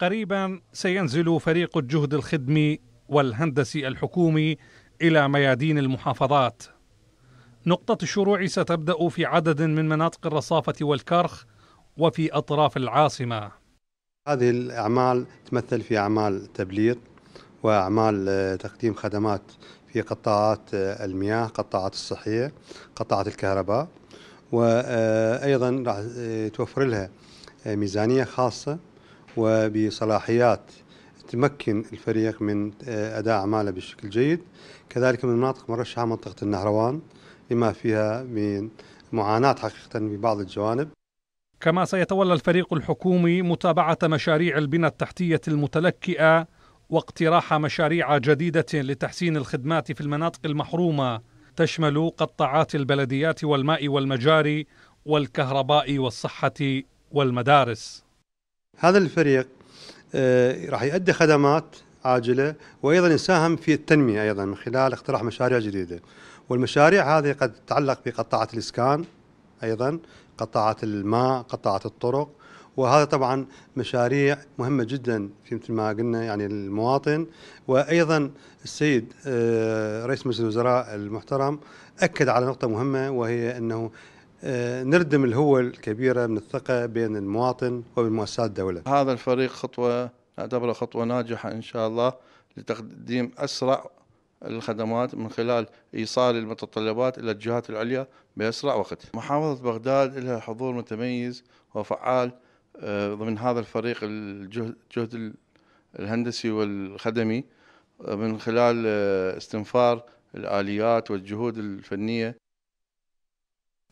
قريبا سينزل فريق الجهد الخدمي والهندسي الحكومي الى ميادين المحافظات. نقطة الشروع ستبدأ في عدد من مناطق الرصافة والكرخ وفي أطراف العاصمة. هذه الأعمال تمثل في أعمال تبليط وأعمال آه، تقديم خدمات في قطاعات آه، المياه، قطاعات الصحية، قطاعات الكهرباء وأيضا آه، راح توفر لها ميزانية خاصة وبصلاحيات تمكن الفريق من آه، اداء اعماله بشكل جيد كذلك من مناطق مرشحه منطقه النهروان لما فيها من معاناه حقيقه ببعض الجوانب كما سيتولى الفريق الحكومي متابعه مشاريع البنى التحتيه المتلكئه واقتراح مشاريع جديده لتحسين الخدمات في المناطق المحرومه تشمل قطاعات البلديات والماء والمجاري والكهرباء والصحه والمدارس هذا الفريق آه، راح يؤدي خدمات عاجلة وأيضا يساهم في التنمية أيضا من خلال اقتراح مشاريع جديدة والمشاريع هذه قد تتعلق بقطاعات الإسكان أيضا قطاعات الماء قطاعات الطرق وهذا طبعا مشاريع مهمة جدا في مثل ما قلنا يعني المواطن وأيضا السيد آه، رئيس مجلس الوزراء المحترم أكد على نقطة مهمة وهي أنه آه، نردم الهوة الكبيرة من الثقة بين المواطن وبين الدولة هذا الفريق خطوة نعتبره خطوة ناجحة إن شاء الله لتقديم أسرع الخدمات من خلال إيصال المتطلبات إلى الجهات العليا بأسرع وقت محافظة بغداد لها حضور متميز وفعال آه، ضمن هذا الفريق الجهد الهندسي والخدمي آه، من خلال استنفار الآليات والجهود الفنية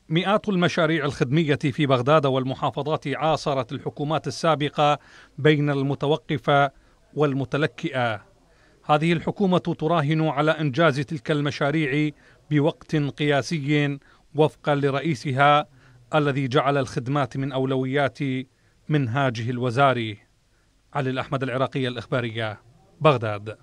مئات المشاريع الخدمية في بغداد والمحافظات عاصرت الحكومات السابقة بين المتوقفة والمتلكئة. هذه الحكومة تراهن على إنجاز تلك المشاريع بوقت قياسي وفقا لرئيسها الذي جعل الخدمات من أولويات منهاجه الوزاري. علي الأحمد العراقية الإخبارية بغداد